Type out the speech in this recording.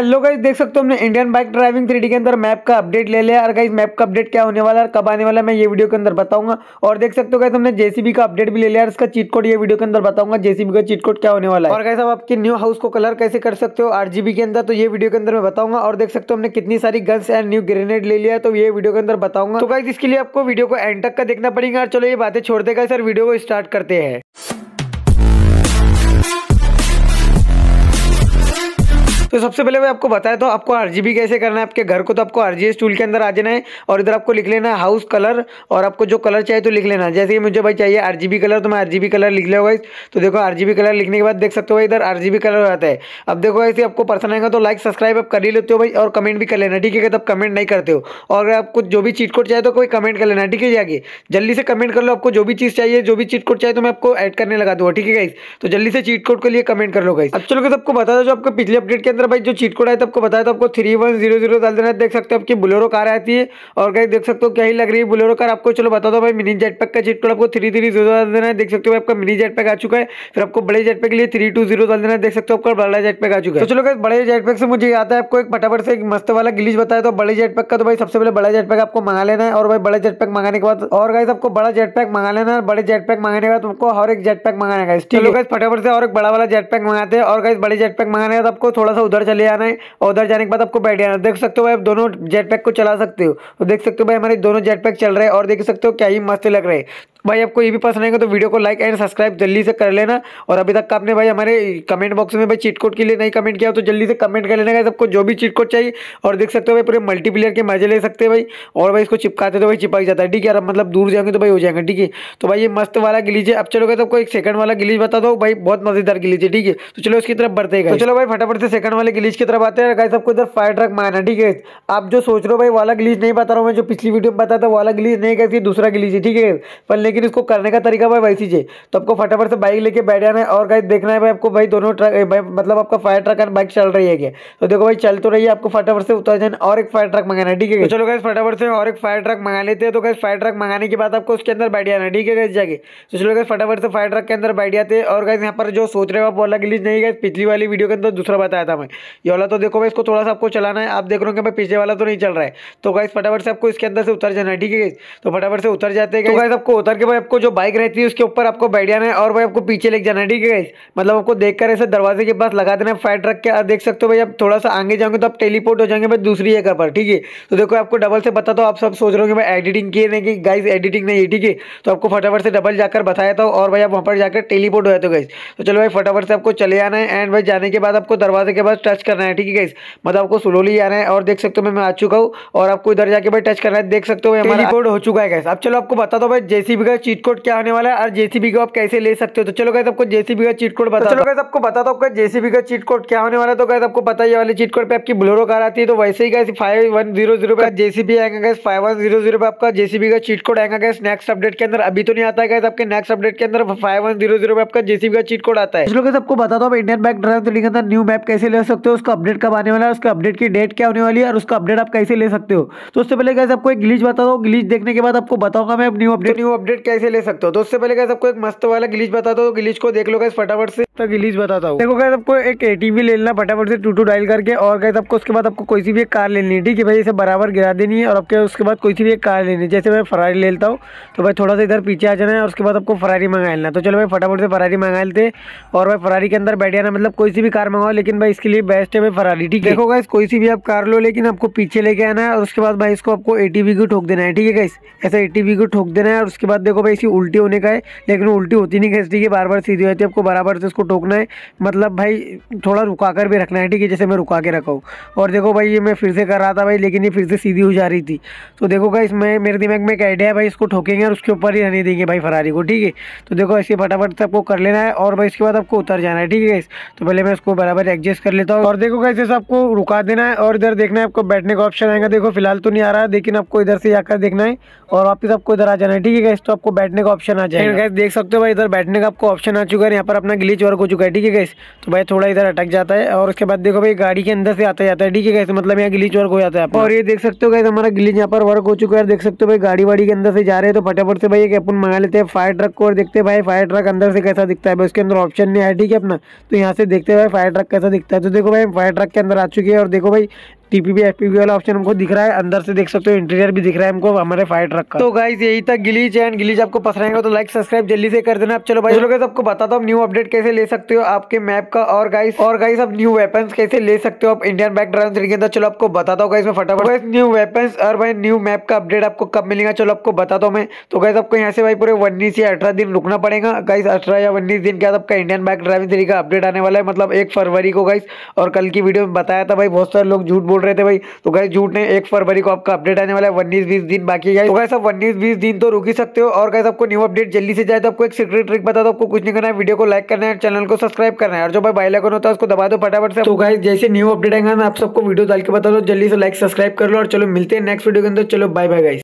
hello guys देख सकते हो हमने इंडियन बाइक ड्राइविंग थ्री के अंदर मैप का अपडेट ले लिया और गाइस मैप का अपडेट क्या होने वाला है कब आने वाला है मैं ये वीडियो के अंदर बताऊंगा और देख सकते हो गाइस हमने जेसीबी का अपडेट भी ले लिया और इसका चीट कोड ये वीडियो के अंदर बताऊंगा जेसीबी का चीट कोड क्या होने वाला है और गाइस अब आपके न्यू हाउस को कलर कैसे कर सकते हो आर के अंदर तो ये वीडियो के अंदर मैं बताऊंगा और देख सकते हो हमने कितनी सारी गन्स एंड न्यू ग्रेनेड ले लिया तो ये वीडियो के अंदर बताऊंगा तो गाइस इसके लिए आपको वीडियो को एंड तक का देखना पड़ेगा और चलो ये बातें छोड़ देगा सर वीडियो को स्टार्ट करते हैं तो सबसे पहले मैं आपको बताया तो आपको आर कैसे करना है आपके घर को तो आपको आर टूल के अंदर आ जाना है और इधर आपको लिख लेना है हाउस कलर और आपको जो कलर चाहिए तो लिख लेना जैसे कि मुझे भाई चाहिए आर कलर तो मैं आर कलर लिख लिया गाइस तो देखो आर कलर लिखने के बाद देख सकते हो इधर आर कलर हो जाता है अब देखो ऐसे आपको पसंद आएगा तो लाइक सब्सक्राइब आप कर ही लेते हो भाई और कमेंट भी कर लेना ठीक है तब कमेंट नहीं करते हो और अगर आपको जो भी चीट कोड चाहिए तो कोई कमेंट कर लेना ठीक है जाके जल्दी से कमेंट कर लो आपको जो भी चीज़ चाहिए जो भी चीट कोड चाहिए तो मैं आपको ऐड करने लगा दूँगा ठीक है गाइस तो जल्दी से चीट कोड के लिए कमेंट कर लो गाइस अब चलो सबको बता दो जो आपको पिछले अपडेट के अंदर अंदर भाई जो चीट कोड है तो आपको बताया तो आपको थ्री वन जीरो जीरो डाल देना देख सकते हो आपकी बुलेरो कार आती है और कहीं देख सकते हो क्या ही लग रही है बुलेरो कार आपको चलो बता दो भाई मिनी जेट पैक का चीट कोड आपको थ्री थ्री जीरो डाल देना देख सकते हो आपका मिनी जेट पैक आ चुका है फिर आपको बड़े जेट पैक के लिए थ्री टू जीरो डाल देना देख सकते हो आपका बड़ा जेट पैक आ चुका है तो चलो बड़े जेट पैक से मुझे याद है आपको एक फटाफट से एक मस्त वाला गिलीज बताया तो बड़े जेट पैक का तो भाई सबसे पहले बड़ा जेट पैक आपको मंगा लेना है और भाई बड़े जेट पैक मंगाने के बाद और गाइस आपको बड़ा जेट पैक मंगा लेना है बड़े जेट पैक मंगाने के बाद तुमको हर एक जेट पैक मंगाने का फटाफट से और एक बड़ा वाला जेट पैक मंगाते हैं और गाइस बड़े जेट पैक मंगाने का आपको थोड़ा सा उधर चले जाना है और उधर जाने के बाद आपको बैठ जाना देख सकते हो भाई आप दोनों जेट पैक को चला सकते हो देख सकते हो भाई हमारे दोनों जेट पैक चल रहे हैं और देख सकते हो क्या ही मस्त लग रहे हैं भाई आपको ये भी पसंद आएगा तो वीडियो को लाइक एंड सब्सक्राइब जल्दी से कर लेना और अभी तक आपने भाई हमारे कमेंट बॉक्स में भाई चीट कोड के लिए नहीं कमेंट किया तो जल्दी से कमेंट कर लेना सबको जो भी चीट कोड चाहिए और देख सकते हो भाई पूरे मल्टीप्लेयर के मजे ले सकते हैं भाई और भाई इसको चिपकाते तो भाई चिपक जाता है ठीक है मतलब दूर जाएंगे तो भाई हो जाएंगे ठीक है तो भाई ये मस्त वाला गिलीज है अब चलोगे तो आपको एक सेकंड वाला गिलीज बता दो भाई बहुत मजेदार गिलीज है ठीक है तो चलो उसकी तरफ बढ़ते गए तो चलो भाई फटाफट से सेकंड वाले गिलीज की तरफ आते हैं गाय सबको इधर फायर ट्रक मारना ठीक है आप जो सोच रहे हो भाई वाला गिलीज नहीं बता रहा हूँ मैं जो पिछली वीडियो में बताया था वाला गिलीज नहीं कहती दूसरा गिलीज है ठीक है पर लेकिन इसको करने का तरीका भाई वैसी चाहिए तो आपको फटाफट से बाइक लेके बैठ जाना है और गाइस देखना है भाई आपको भाई दोनों ट्रक मतलब आपका फायर ट्रक एंड बाइक चल रही है क्या तो देखो भाई चल तो रही है आपको फटाफट से उतर जाना और एक फायर ट्रक मंगाना है ठीक है तो चलो गाइस फटाफट से और एक फायर ट्रक मंगा लेते हैं तो गाइस फायर ट्रक मंगाने के बाद आपको उसके अंदर बैठ जाना है ठीक है गाइस जाके तो चलो गाइस फटाफट से फायर ट्रक के अंदर बैठ जाते और गाइस यहाँ पर जो सोच रहे हो आप वो अलग लीज नहीं गए पिछली वाली वीडियो के अंदर दूसरा बताया था मैं ये वाला तो देखो भाई इसको थोड़ा सा आपको चलाना है आप देख रहे हो भाई पीछे वाला तो नहीं चल रहा है तो गाइस फटाफट से आपको इसके अंदर से उतर जाना है ठीक है तो फटाफट से उतर जाते हैं तो गाइस आपको उतर आगे भाई आपको जो बाइक रहती है उसके ऊपर आपको बैठ जाना है और भाई आपको पीछे लेके जाना है ठीक है मतलब आपको देखकर ऐसे दरवाजे के पास लगा देना है फायर ट्रक के देख सकते हो भाई आप थोड़ा सा आगे जाओगे तो आप टेलीपोर्ट हो जाएंगे भाई दूसरी जगह पर ठीक है तो देखो आपको डबल से बताता हूँ तो आप सब सोच रहे हो भाई एडिटिंग किए नहीं कि गाइज एडिटिंग नहीं है ठीक है तो आपको फटाफट से डबल जाकर बताया था और भाई आप वहाँ पर जाकर टेलीपोर्ट हो जाते हो गाइज तो चलो भाई फटाफट से आपको चले आना है एंड भाई जाने के बाद आपको दरवाजे के पास टच करना है ठीक है गाइज मतलब आपको स्लोली आना है और देख सकते हो मैं आ चुका हूँ और आपको इधर जाके भाई टच करना है देख सकते हो भाई हमारा रिपोर्ट हो चुका है गाइस अब चलो आपको बता दो भाई जैसी भी का चीट कोड क्या होने वाला है और जेसीबी को आप कैसे ले सकते हो तो चलो गए आपको जेसीबी का चीट कोड बताओ गए आपको बता दो जेसीबी का चीट कोड क्या होने वाला है तो गए आपको बताइए वाले चीट कोड पे आपकी ब्लोरो कार आती है तो वैसे ही कैसे फाइव वन जीरो जीरो पे जेसीबी आएगा guess five one zero zero पे आपका जेसीबी का चीट कोड आएगा गैस नेक्स्ट अपडेट के अंदर अभी तो नहीं आता है आपके नेक्स्ट अपडेट के अंदर फाइव वन जीरो जीरो पे आपका जेसीबी का चीट कोड आता है चलो गैस आपको बता दो आप इंडियन बैंक ड्राइव तो लिखा था न्यू मैप कैसे ले सकते हो उसका अपडेट कब आने वाला है उसका अपडेट की डेट क्या होने वाली है और उसका अपडेट आप कैसे ले सकते हो तो उससे पहले गैस आपको एक ग्लीच बता दो ग्लीच देखने के बाद आपको बताऊंगा मैं new update new update market कैसे ले सकते हो तो उससे पहले कैसे आपको एक मस्त वाला गिलीच बताता हूँ गिलीज को देख लो कैसे फटाफट से तो गिलीज बताता हूँ देखो कैसे सबको एक एटीवी ले लेना फटाफट से टू टू डायल करके और कैसे सबको उसके बाद आपको कोई सी भी एक कार लेनी है ठीक है भाई इसे बराबर गिरा देनी है और आपके उसके बाद कोई सी भी एक कार लेनी है जैसे मैं फरारी लेता हूँ तो भाई थोड़ा सा इधर पीछे आ जाना है और उसके बाद आपको फरारी मंगा लेना तो चलो भाई फटाफट से फरारी मंगा लेते और भाई फरारी के अंदर बैठ जाना मतलब कोई सी भी कार मंगाओ लेकिन भाई इसके लिए बेस्ट है भाई फरारी ठीक है देखो गाइस कोई सी भी आप कार लो लेकिन आपको पीछे लेके आना है और उसके बाद भाई इसको आपको एटीवी को ठोक देना है ठीक है गाइस ऐसा एटीवी को ठोक देना है और उसके बाद देखो भाई इसकी उल्टी होने का है लेकिन उल्टी होती नहीं खिस्ती है बार बार सीधी होती है आपको बराबर से इसको टोकना है मतलब भाई थोड़ा रुका कर भी रखना है ठीक है जैसे मैं रुका के रखा हूँ और देखो भाई ये मैं फिर से कर रहा था भाई लेकिन ये फिर से सीधी हो जा रही थी तो देखो भाई इसमें मेरे दिमाग में एक आइडिया है भाई इसको ठोकेंगे और उसके ऊपर ही रहने देंगे भाई फरारी को ठीक है तो देखो ऐसे फटाफट से आपको कर लेना है और भाई इसके बाद आपको उतर जाना है ठीक है तो पहले मैं इसको बराबर एडजस्ट कर लेता हूँ और देखो कैसे आपको रुका देना है और इधर देखना है आपको बैठने का ऑप्शन आएगा देखो फिलहाल तो नहीं आ रहा है लेकिन आपको इधर से जाकर देखना है और वापस आपको इधर आ जाना है ठीक है तो आपको बैठने का ऑप्शन आ जाएगा गैस देख सकते हो भाई इधर बैठने का आपको ऑप्शन आ चुका है यहाँ पर अपना गिलीच वर्क हो चुका है ठीक है गैस तो भाई थोड़ा इधर अटक जाता है और उसके बाद देखो भाई गाड़ी के अंदर से आता जाता है ठीक है गैस मतलब यहाँ गिलीच वर्क हो जाता है और ये देख सकते हो गैस हमारा गिलीच यहाँ पर वर्क हो चुका है देख सकते हो भाई गाड़ी वाड़ी के अंदर से जा रहे हैं तो फटाफट से भाई एक अपन मंगा लेते हैं फायर ट्रक को और देखते हैं भाई फायर ट्रक अंदर से कैसा दिखता है उसके अंदर ऑप्शन नहीं आया ठीक है अपना तो यहाँ से देखते हैं भाई फायर ट्रक कैसा दिखता है तो देखो भाई फायर ट्रक के अंदर आ चुकी है और देखो भाई टीपीबी एफपीबी वाला ऑप्शन हमको दिख रहा है अंदर से देख सकते हो इंटीरियर भी दिख रहा है हमको हमारे फायर ट्रक का तो गाइज यही था गिलीच एंड गिलीच आपको पसंद आएगा तो लाइक सब्सक्राइब जल्दी से कर देना आप चलो भाई तो- गाइस आपको बताता हूँ न्यू अपडेट कैसे ले सकते हो आपके मैप का और गाइस और गाइस आप न्यू वेपन कैसे ले सकते हो आप इंडियन बैक ड्राइव के अंदर चलो आपको बताता हूँ इसमें फटाफट गाइस न्यू वेपन और भाई न्यू मैप का अपडेट आपको कब मिलेगा चलो आपको बताता हूँ मैं तो गाइस आपको यहाँ से भाई पूरे उन्नीस या अठारह दिन रुकना पड़ेगा गाइस अठारह या उन्नीस दिन के बाद आपका इंडियन बैक ड्राइविंग थ्री का अपडेट आने वाला है मतलब एक फरवरी को गाइस और कल की वीडियो में बताया था भाई बहुत सारे लोग झूठ बोल बोल रहे थे भाई तो गए झूठ ने एक फरवरी को आपका अपडेट आने वाला है उन्नीस बीस दिन बाकी है तो गए सब उन्नीस बीस दिन तो रुक ही सकते हो और गए आपको न्यू अपडेट जल्दी से जाए तो आपको एक सीक्रेट ट्रिक बता दो आपको कुछ नहीं करना है वीडियो को लाइक करना है चैनल को सब्सक्राइब करना है और जो भाई बाइलाइकन होता है उसको दबा दो फटाफट से तो गाइस जैसे न्यू अपडेट आएगा ना आप सबको वीडियो डाल के बता दो जल्दी से लाइक सब्सक्राइब कर लो और चलो मिलते हैं नेक्स्ट वीडियो के अंदर चलो बाय बाय गाइस